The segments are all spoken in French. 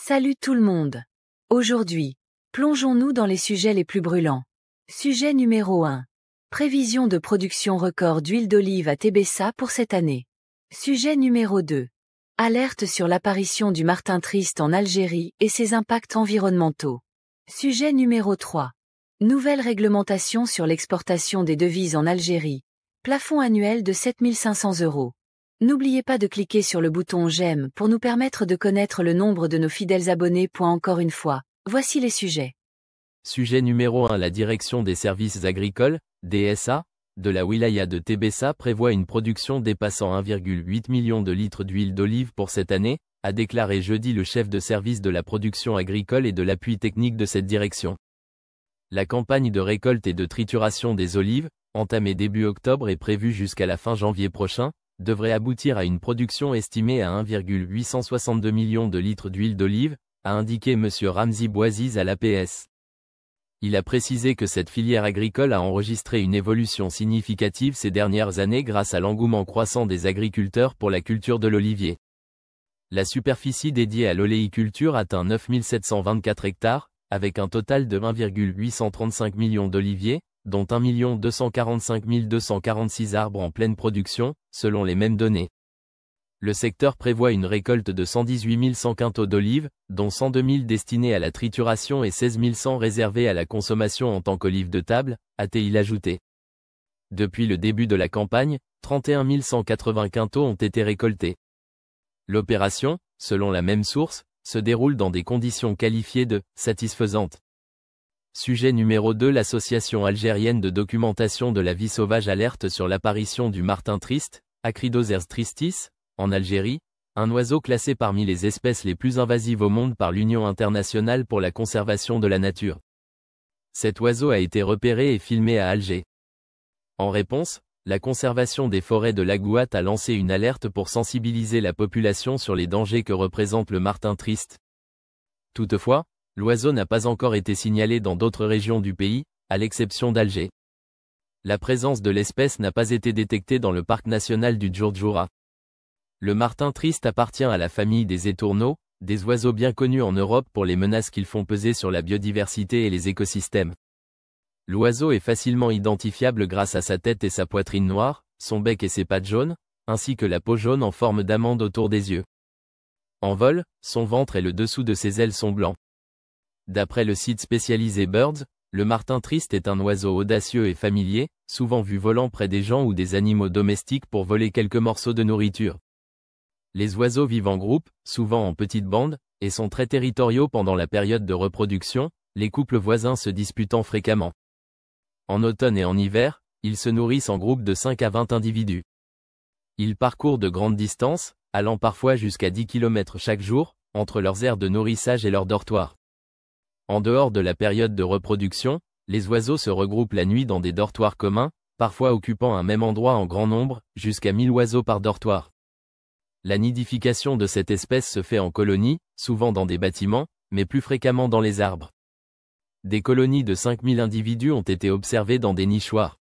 Salut tout le monde. Aujourd'hui, plongeons-nous dans les sujets les plus brûlants. Sujet numéro 1. Prévision de production record d'huile d'olive à Tébessa pour cette année. Sujet numéro 2. Alerte sur l'apparition du martin triste en Algérie et ses impacts environnementaux. Sujet numéro 3. Nouvelle réglementation sur l'exportation des devises en Algérie. Plafond annuel de 7500 euros. N'oubliez pas de cliquer sur le bouton J'aime pour nous permettre de connaître le nombre de nos fidèles abonnés. Encore une fois, voici les sujets. Sujet numéro 1 La direction des services agricoles, DSA, de la wilaya de Tébessa prévoit une production dépassant 1,8 million de litres d'huile d'olive pour cette année, a déclaré jeudi le chef de service de la production agricole et de l'appui technique de cette direction. La campagne de récolte et de trituration des olives, entamée début octobre et prévue jusqu'à la fin janvier prochain, devrait aboutir à une production estimée à 1,862 millions de litres d'huile d'olive, a indiqué M. Ramzi Boisiz à l'APS. Il a précisé que cette filière agricole a enregistré une évolution significative ces dernières années grâce à l'engouement croissant des agriculteurs pour la culture de l'olivier. La superficie dédiée à l'oléiculture atteint 9724 hectares, avec un total de 1,835 millions d'oliviers, dont 1 245 246 arbres en pleine production, selon les mêmes données. Le secteur prévoit une récolte de 118 100 quintaux d'olives, dont 102 000 destinés à la trituration et 16 100 réservés à la consommation en tant qu'olives de table, a-t-il ajouté. Depuis le début de la campagne, 31 180 quintaux ont été récoltés. L'opération, selon la même source, se déroule dans des conditions qualifiées de « satisfaisantes ». Sujet numéro 2 L'association algérienne de documentation de la vie sauvage alerte sur l'apparition du martin triste, Acridosers tristis, en Algérie, un oiseau classé parmi les espèces les plus invasives au monde par l'Union internationale pour la conservation de la nature. Cet oiseau a été repéré et filmé à Alger. En réponse, la conservation des forêts de l'Agouat a lancé une alerte pour sensibiliser la population sur les dangers que représente le martin triste. Toutefois, l'oiseau n'a pas encore été signalé dans d'autres régions du pays, à l'exception d'Alger. La présence de l'espèce n'a pas été détectée dans le parc national du Djurdjura. Le martin triste appartient à la famille des étourneaux, des oiseaux bien connus en Europe pour les menaces qu'ils font peser sur la biodiversité et les écosystèmes. L'oiseau est facilement identifiable grâce à sa tête et sa poitrine noire, son bec et ses pattes jaunes, ainsi que la peau jaune en forme d'amande autour des yeux. En vol, son ventre et le dessous de ses ailes sont blancs. D'après le site spécialisé Birds, le martin triste est un oiseau audacieux et familier, souvent vu volant près des gens ou des animaux domestiques pour voler quelques morceaux de nourriture. Les oiseaux vivent en groupe, souvent en petites bandes, et sont très territoriaux pendant la période de reproduction, les couples voisins se disputant fréquemment. En automne et en hiver, ils se nourrissent en groupe de 5 à 20 individus. Ils parcourent de grandes distances, allant parfois jusqu'à 10 km chaque jour, entre leurs aires de nourrissage et leurs dortoirs. En dehors de la période de reproduction, les oiseaux se regroupent la nuit dans des dortoirs communs, parfois occupant un même endroit en grand nombre, jusqu'à 1000 oiseaux par dortoir. La nidification de cette espèce se fait en colonies, souvent dans des bâtiments, mais plus fréquemment dans les arbres. Des colonies de 5000 individus ont été observées dans des nichoirs.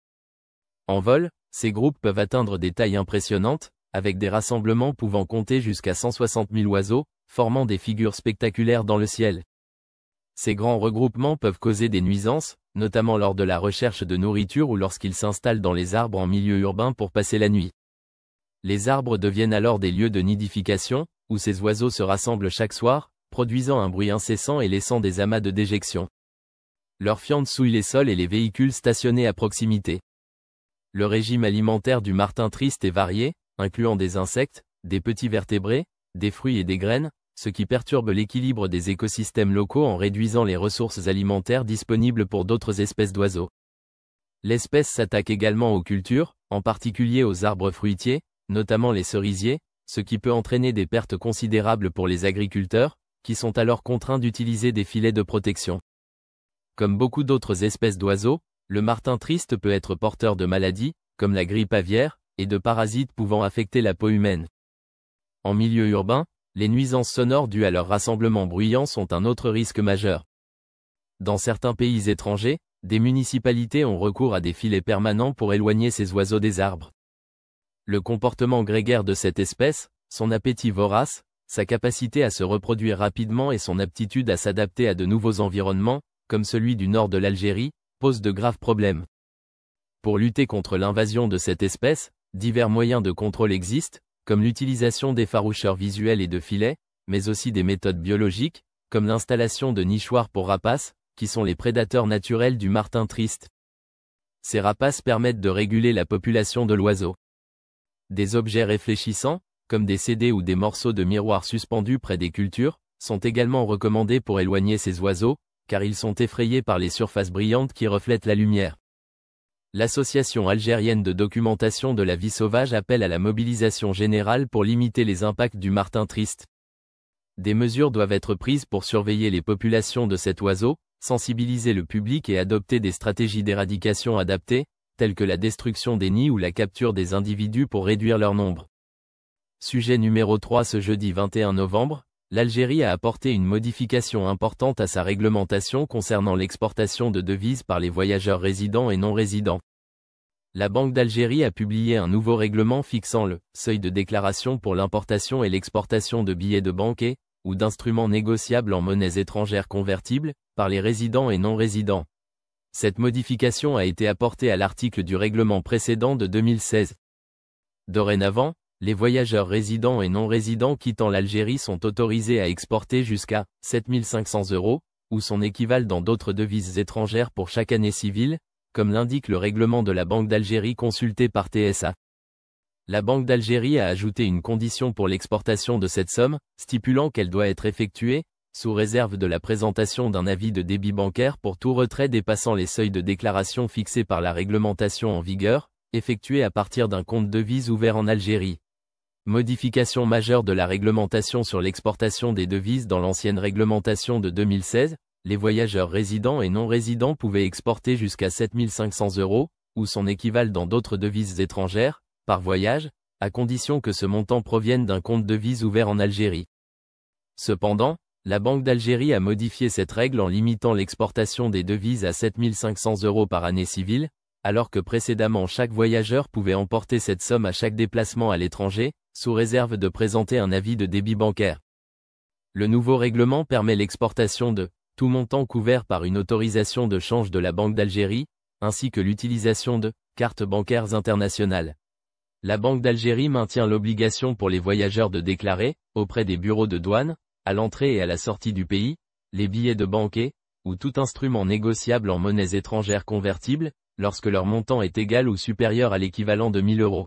En vol, ces groupes peuvent atteindre des tailles impressionnantes, avec des rassemblements pouvant compter jusqu'à 160 000 oiseaux, formant des figures spectaculaires dans le ciel. Ces grands regroupements peuvent causer des nuisances, notamment lors de la recherche de nourriture ou lorsqu'ils s'installent dans les arbres en milieu urbain pour passer la nuit. Les arbres deviennent alors des lieux de nidification, où ces oiseaux se rassemblent chaque soir, produisant un bruit incessant et laissant des amas de déjection. Leurs fientes souille les sols et les véhicules stationnés à proximité. Le régime alimentaire du martin triste est varié, incluant des insectes, des petits vertébrés, des fruits et des graines, ce qui perturbe l'équilibre des écosystèmes locaux en réduisant les ressources alimentaires disponibles pour d'autres espèces d'oiseaux. L'espèce s'attaque également aux cultures, en particulier aux arbres fruitiers, notamment les cerisiers, ce qui peut entraîner des pertes considérables pour les agriculteurs, qui sont alors contraints d'utiliser des filets de protection. Comme beaucoup d'autres espèces d'oiseaux, le martin triste peut être porteur de maladies, comme la grippe aviaire, et de parasites pouvant affecter la peau humaine. En milieu urbain, les nuisances sonores dues à leur rassemblement bruyant sont un autre risque majeur. Dans certains pays étrangers, des municipalités ont recours à des filets permanents pour éloigner ces oiseaux des arbres. Le comportement grégaire de cette espèce, son appétit vorace, sa capacité à se reproduire rapidement et son aptitude à s'adapter à de nouveaux environnements, comme celui du nord de l'Algérie, posent de graves problèmes. Pour lutter contre l'invasion de cette espèce, divers moyens de contrôle existent, comme l'utilisation d'effaroucheurs visuels et de filets, mais aussi des méthodes biologiques, comme l'installation de nichoirs pour rapaces, qui sont les prédateurs naturels du martin triste. Ces rapaces permettent de réguler la population de l'oiseau. Des objets réfléchissants, comme des CD ou des morceaux de miroir suspendus près des cultures, sont également recommandés pour éloigner ces oiseaux, car ils sont effrayés par les surfaces brillantes qui reflètent la lumière l'Association algérienne de documentation de la vie sauvage appelle à la mobilisation générale pour limiter les impacts du martin triste. Des mesures doivent être prises pour surveiller les populations de cet oiseau, sensibiliser le public et adopter des stratégies d'éradication adaptées, telles que la destruction des nids ou la capture des individus pour réduire leur nombre. Sujet numéro 3 ce jeudi 21 novembre, l'Algérie a apporté une modification importante à sa réglementation concernant l'exportation de devises par les voyageurs résidents et non résidents. La Banque d'Algérie a publié un nouveau règlement fixant le seuil de déclaration pour l'importation et l'exportation de billets de banque et, ou d'instruments négociables en monnaies étrangères convertibles, par les résidents et non résidents. Cette modification a été apportée à l'article du règlement précédent de 2016. Dorénavant, les voyageurs résidents et non résidents quittant l'Algérie sont autorisés à exporter jusqu'à 7500 euros, ou son équivalent dans d'autres devises étrangères pour chaque année civile, comme l'indique le règlement de la Banque d'Algérie consulté par TSA. La Banque d'Algérie a ajouté une condition pour l'exportation de cette somme, stipulant qu'elle doit être effectuée, sous réserve de la présentation d'un avis de débit bancaire pour tout retrait dépassant les seuils de déclaration fixés par la réglementation en vigueur, effectué à partir d'un compte devise ouvert en Algérie. Modification majeure de la réglementation sur l'exportation des devises dans l'ancienne réglementation de 2016, les voyageurs résidents et non résidents pouvaient exporter jusqu'à 7500 euros, ou son équivalent dans d'autres devises étrangères, par voyage, à condition que ce montant provienne d'un compte devise ouvert en Algérie. Cependant, la Banque d'Algérie a modifié cette règle en limitant l'exportation des devises à 7500 euros par année civile, alors que précédemment chaque voyageur pouvait emporter cette somme à chaque déplacement à l'étranger, sous réserve de présenter un avis de débit bancaire. Le nouveau règlement permet l'exportation de tout montant couvert par une autorisation de change de la Banque d'Algérie, ainsi que l'utilisation de cartes bancaires internationales. La Banque d'Algérie maintient l'obligation pour les voyageurs de déclarer, auprès des bureaux de douane, à l'entrée et à la sortie du pays, les billets de banquet, ou tout instrument négociable en monnaies étrangères convertibles, lorsque leur montant est égal ou supérieur à l'équivalent de 1000 euros.